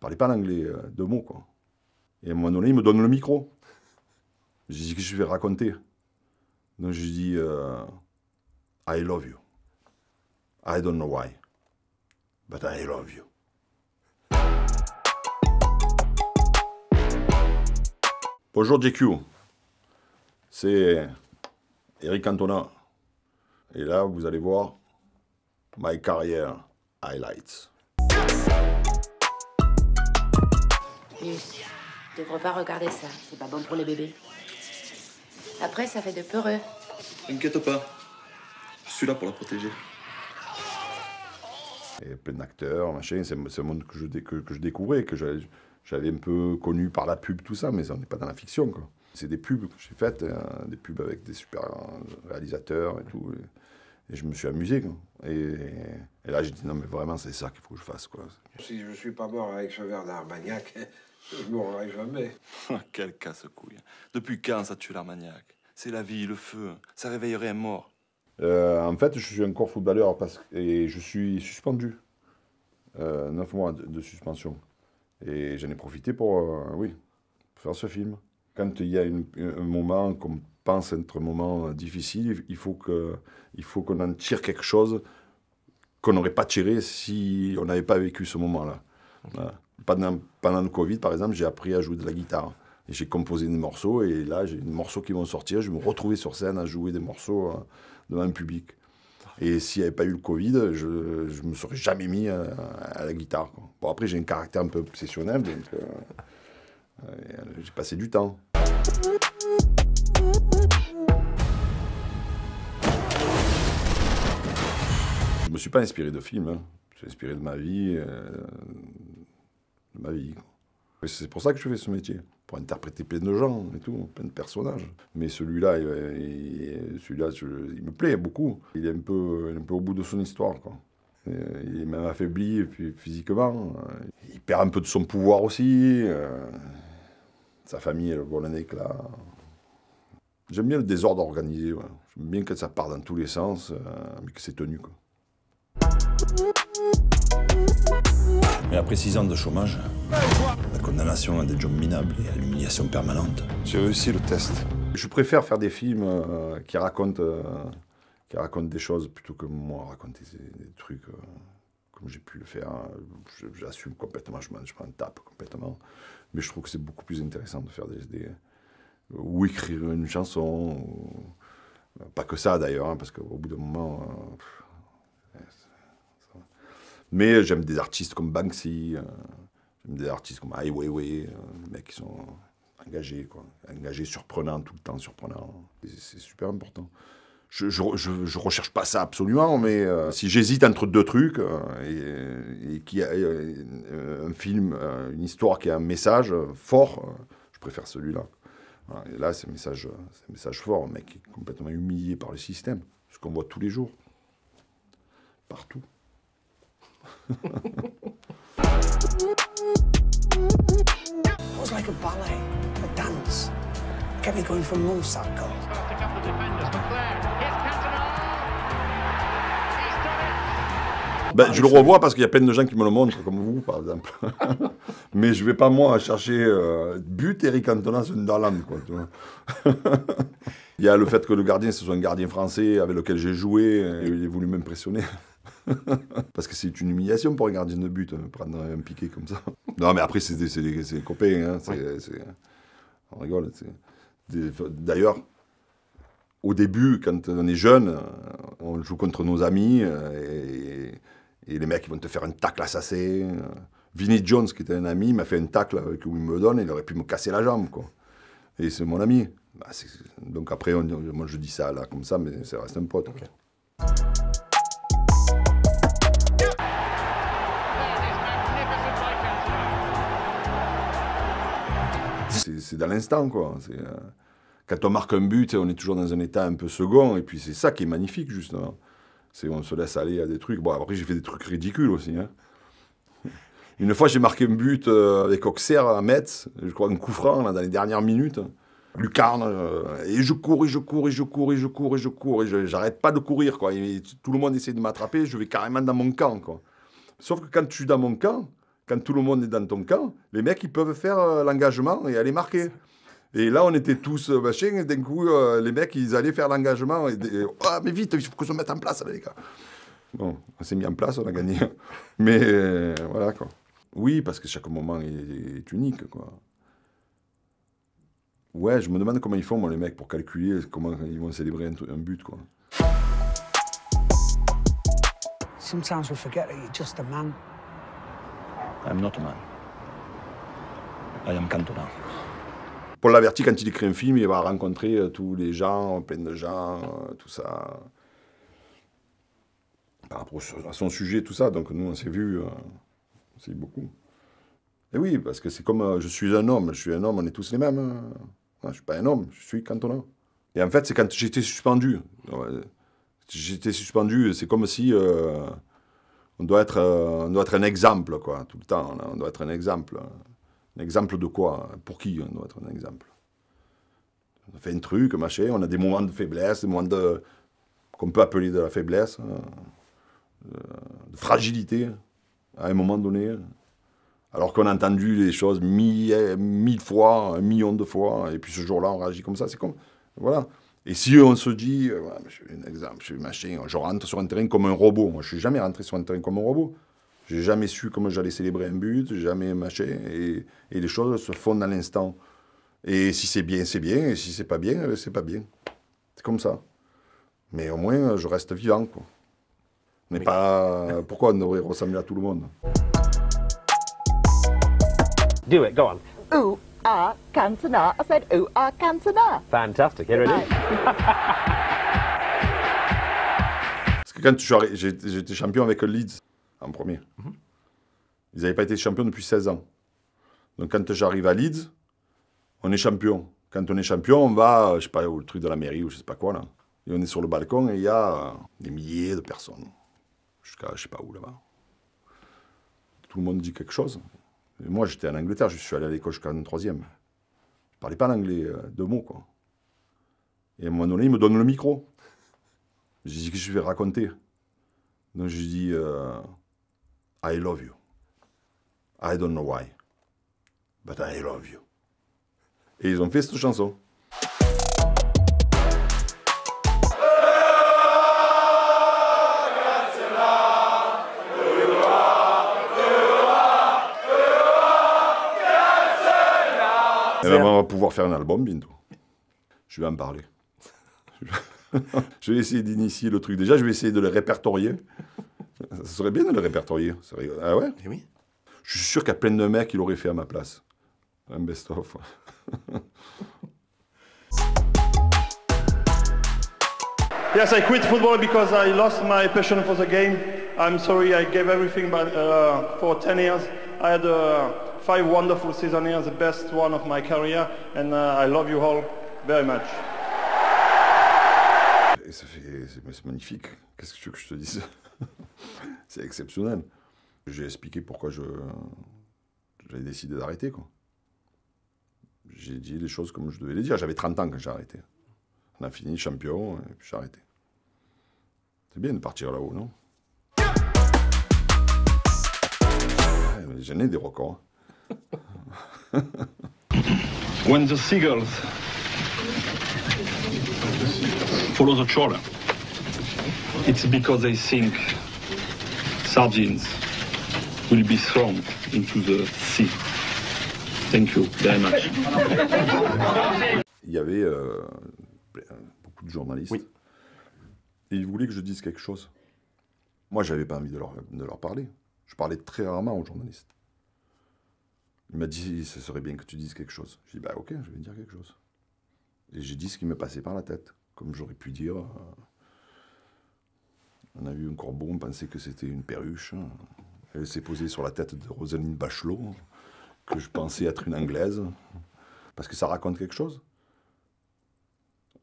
parlais pas l'anglais, euh, deux mots, quoi. Et à un moment donné, il me donne le micro. Je dis, que je vais raconter Donc je dis, euh, I love you. I don't know why, but I love you. Bonjour JQ, c'est Eric Antonin. Et là, vous allez voir My Career Highlights. Luce, tu devrais pas regarder ça. C'est pas bon pour les bébés. Après, ça fait de peureux. T'inquiète pas. Je suis là pour la protéger. a plein d'acteurs, machin. C'est un monde que je, que, je découvrais, que j'avais un peu connu par la pub, tout ça, mais on n'est pas dans la fiction, quoi. C'est des pubs que j'ai faites, hein, des pubs avec des super euh, réalisateurs et tout. Et, je me suis amusé, quoi. Et, là, j'ai dit, non, mais vraiment, c'est ça qu'il faut que je fasse, quoi. Si je suis pas mort avec ce verre d'Armagnac, je mourrai jamais. Quel casse-couille. Depuis quand ça tue l'Armagnac C'est la vie, le feu. Ça réveillerait un mort. Euh, en fait, je suis encore footballeur parce et je suis suspendu. Euh, neuf mois de, suspension. Et j'en ai profité pour, euh, oui, faire ce film. Quand il y a une, un moment qu'on pense être un moment difficile, il faut qu'on en tire quelque chose qu'on n'aurait pas tiré si on n'avait pas vécu ce moment-là. Voilà pendant, pendant le Covid, par exemple, j'ai appris à jouer de la guitare. Et j'ai composé des morceaux, et là, j'ai des morceaux qui vont sortir. Je vais me retrouver sur scène à jouer des morceaux euh, devant un public. Et s'il n'y avait pas eu le Covid, je ne me serais jamais mis euh, à, la guitare. Bon, après, j'ai un caractère un peu obsessionnel, donc euh, j'ai passé du temps. Je ne me suis pas inspiré de films. J'ai hein. Je suis inspiré de ma vie. C'est pour ça que je fais ce métier, pour interpréter plein de gens et tout, plein de personnages. Mais celui-là, celui-là, il me plaît beaucoup. Il est un peu, un peu au bout de son histoire, Il est même affaibli physiquement. Il perd un peu de son pouvoir aussi. Euh. Sa famille, elle vole un éclat. J'aime bien le désordre organisé. J'aime bien que ça part dans tous les sens, euh, mais que c'est tenu. Mais après six ans de chômage, la condamnation à des jobs minables et à l'humiliation permanente. J'ai réussi le test. Je préfère faire des films euh, qui, racontent, euh, qui racontent des choses plutôt que moi raconter des, trucs euh, comme j'ai pu le faire. J'assume complètement, je m'en tape complètement. Mais je trouve que c'est beaucoup plus intéressant de faire des, ou écrire une chanson, pas que ça d'ailleurs, hein, parce qu'au bout d'un moment, mais euh, j'aime des artistes comme Banksy, euh, j'aime des artistes comme Ai Weiwei, euh, des mecs qui sont engagés, quoi. Engagés, surprenants, tout le temps surprenants. C'est super important. Je ne recherche pas ça absolument, mais si j'hésite entre deux trucs, et, et qu'il y a un film, une histoire qui a un message fort, je préfère celui-là. et là, c'est un, message, un message fort, un mec qui est complètement humilié par le système, ce qu'on voit tous les jours, partout. Ben, ah, je le revois parce qu'il y a plein de gens qui me le montrent, comme vous, par exemple. Mais je vais pas, moi, chercher euh, but Eric Cantona sur Il y a le fait que le gardien, ce soit un gardien français avec lequel j'ai joué, et il a voulu m'impressionner. Parce que c'est une humiliation pour un gardien de but, hein, prendre un piqué comme ça. Non, mais après, c'est des, Hein, On rigole. d'ailleurs, au début, quand on est jeune, on joue contre nos amis euh, et, les mecs ils vont te faire un tacle assassin. Vinnie Jones, qui était un ami, m'a fait un tacle avec où me donne, il aurait pu me casser la jambe. Quoi. Et c'est mon ami. Bah, donc après, moi je dis ça là comme ça, mais ça reste un pote. C'est dans l'instant, quoi. Euh, quand on marque un but, on est toujours dans un état un peu second, et puis c'est ça qui est magnifique, justement. C'est on se laisse aller à des trucs. Bon, après, j'ai fait des trucs ridicules aussi. Hein. Une fois, j'ai marqué un but euh, avec Auxerre à Metz, je crois, un coup franc, là, dans les dernières minutes. Lucarne, euh, et je cours, et je cours, et je cours, et je cours, et je cours, et j'arrête pas de courir, quoi. tout le monde essaie de m'attraper, je vais carrément dans mon camp, quoi. Sauf que quand je suis dans mon camp, quand tout le monde est dans ton camp, les mecs, ils peuvent faire euh, l'engagement et aller marquer. Et là, on était tous euh, et d'un coup, euh, les mecs, ils allaient faire l'engagement. Et, ah, mais vite, il faut qu'on se mette en place, les gars. Bon, on s'est mis en place, on a gagné. Mais voilà, quoi. Oui, parce que chaque moment est, unique, quoi. Ouais, je me demande comment ils font, moi, les mecs, pour calculer comment ils vont célébrer un, but, quoi. Sometimes we forget that you're just a man. I'm not a man. I am Cantona. Paul Laverty, quand il écrit un film, il va rencontrer euh, tous les gens, plein de gens, euh, tout ça. Par rapport à son sujet, tout ça. Donc nous, on s'est vu, euh, on s'est beaucoup. Et oui, parce que c'est comme je suis un homme, je suis un homme, on est tous les mêmes. Hein. je ne suis pas un homme, je suis Cantona. Et en fait, c'est quand j'étais suspendu. J'étais suspendu, c'est comme si. Euh, euh, on doit être, un exemple, quoi, tout le temps. On doit être un exemple. Un exemple de quoi Pour qui on doit être un exemple On fait un truc, machin, on a des moments de faiblesse, des moments de, qu'on peut appeler de la faiblesse, hein. euh, de fragilité, à un moment donné. Alors qu'on a entendu les choses mille, mille fois, un million de fois, et puis ce jour-là, on réagit comme ça. C'est comme. Voilà. Et si on se dit, euh, je suis un exemple, je suis machin, je rentre sur un terrain comme un robot. Moi, je suis jamais rentré sur un terrain comme un robot. J'ai jamais su comment j'allais célébrer un but, jamais machin. Et, les choses se font dans l'instant. Et si c'est bien, c'est bien. Et si c'est pas bien, eh ben, c'est pas bien. C'est comme ça. Mais au moins, je reste vivant, quoi. pas. Pourquoi on devrait ressembler à tout le monde? Do it, go on. Ah, Cantona, I said oh, Ah, Cantona ?» Fantastic. Here it is. Parce que quand j'étais champion avec Leeds en premier, mhm. ils n'avaient pas été champions depuis 16 ans. Donc quand j'arrive à Leeds, on est champion. Quand on est champion, on va, euh, je sais pas, au truc de la mairie ou je sais pas quoi là. Et on est sur le balcon et il y a euh, des milliers de personnes. Jusqu'à je sais pas où là-bas. Tout le monde dit quelque chose moi, j'étais en Angleterre, je suis allé à l'école jusqu'en troisième. Je ne parlais pas l'anglais, euh, deux mots, quoi. Et à un moment donné, il me donne le micro. Je dis, que je vais raconter Donc, je dis, euh, I love you. I don't know why, but I love you. Et ils ont fait cette chanson. on va pouvoir faire un album bientôt. Je vais en parler. je vais essayer d'initier le truc. Déjà, je vais essayer de le répertorier. Ça serait bien de le répertorier. Ah ouais Et eh oui. Je suis sûr qu'à y plein de mecs qui l'auraient fait à ma place. Un best-of. yes, I quit football because I lost my passion for the game. I'm sorry, I gave everything but, uh, for 10 years. I had a... Uh, five wonderful seasons the best one of my career, and uh, I love you c'est magnifique. Qu'est-ce que tu veux que je te dise C'est exceptionnel. J'ai expliqué pourquoi je j'avais décidé d'arrêter quoi. J'ai dit les choses comme je devais les dire. J'avais 30 ans quand j'ai arrêté. On a fini champion et puis j'ai arrêté. C'est bien de partir là-haut, non J'ai ai des records. When the seagulls follow the trawler, it's because they think sardines will be thrown into the sea. Thank you very much. Il y avait euh, beaucoup de journalistes. Oui. Et ils voulaient que je dise quelque chose. Moi, j'avais pas envie de leur, de leur parler. Je parlais très rarement aux journalistes. Il m'a dit, ce serait bien que tu dises quelque chose. Je dis, bah ok, je vais dire quelque chose. Et j'ai dit ce qui me passait par la tête, comme j'aurais pu dire. Euh, on a vu un corbeau, on pensait que c'était une perruche. Elle s'est posée sur la tête de Rosaline Bachelot, que je pensais être une Anglaise. Parce que ça raconte quelque chose.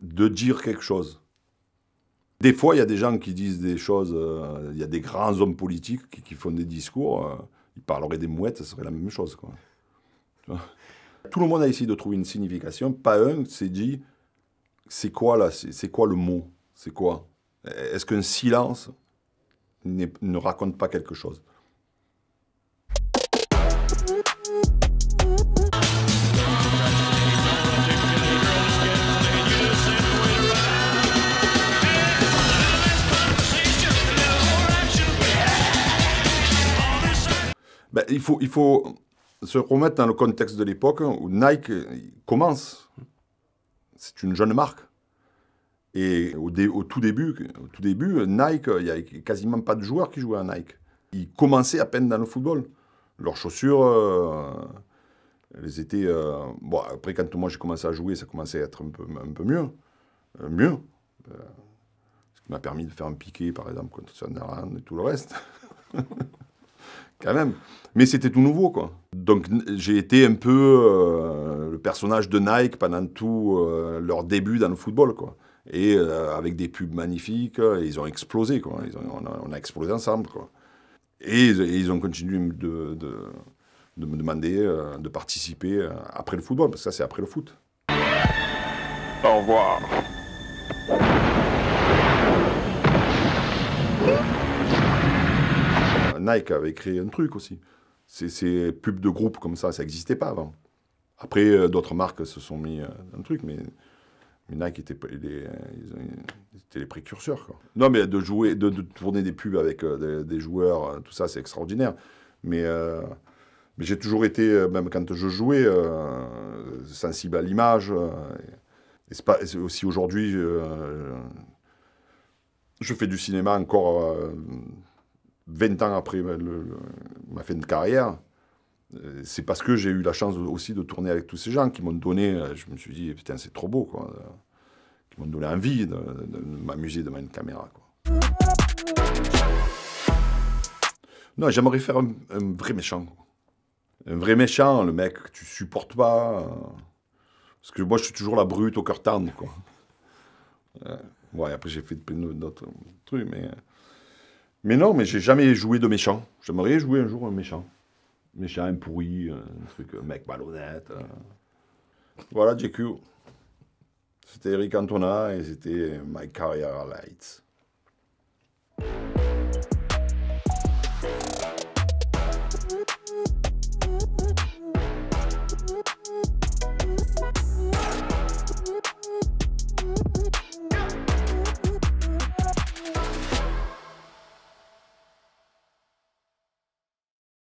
De dire quelque chose. Des fois, il y a des gens qui disent des choses, euh, il y a des grands hommes politiques qui, font des discours, euh, ils parleraient des mouettes, ça serait la même chose. Quoi. Tout le monde a essayé de trouver une signification. Pas un s'est dit, c'est quoi là C'est quoi le mot C'est quoi Est-ce qu'un silence ne raconte pas quelque chose ben, il, faut, il faut se remettre dans le contexte de l'époque où Nike commence. C'est une jeune marque. Et au, tout début, tout début, Nike, il n'y avait quasiment pas de joueurs qui jouaient à Nike. Ils commençaient à peine dans le football. Leurs chaussures, euh, elles étaient... Euh, bon, après, quand moi j'ai commencé à jouer, ça commençait à être un peu, mieux. Euh, mieux. ce qui m'a permis de faire un piqué, par exemple, contre Sunderland et tout le reste. même. Mais c'était tout nouveau, quoi. Donc j'ai été un peu euh, le personnage de Nike pendant tout euh, leur début dans le football, quoi. Et euh, avec des pubs magnifiques, ils ont explosé, quoi. on, a, explosé ensemble, Et, ils ont continué de me demander de participer après le football, parce que ça, c'est après le foot. Au revoir. Nike avait créé un truc aussi. Ces pubs de groupe comme ça, ça n'existait pas avant. Après, euh, d'autres marques se sont mis un euh, truc, mais, Nike était les, euh, les précurseurs. Non, mais de jouer, de, de tourner des pubs avec des, joueurs, tout ça, c'est extraordinaire. Mais mais j'ai toujours été, même quand je jouais, sensible à l'image. et c'est pas aussi aujourd'hui, je fais du cinéma encore 20 ans après le, ma fin de carrière, euh, c'est parce que j'ai eu la chance aussi de tourner avec tous ces gens qui m'ont donné, euh, je me suis dit, eh, putain, c'est trop beau, quoi. Euh, qui m'ont donné envie de, m'amuser devant une caméra, quoi. Non, j'aimerais faire un, vrai méchant. Un vrai méchant, le mec que tu supportes pas. Parce que moi, je suis toujours la brute au cœur tendre, quoi. Ouais, après, j'ai fait plein d'autres trucs, mais... Mais non, mais j'ai jamais joué de méchant. J'aimerais jouer un jour un méchant. méchant, un pourri, un truc, mec malhonnête. Euh. Voilà, JQ. C'était Eric Antona et c'était My Career Lights.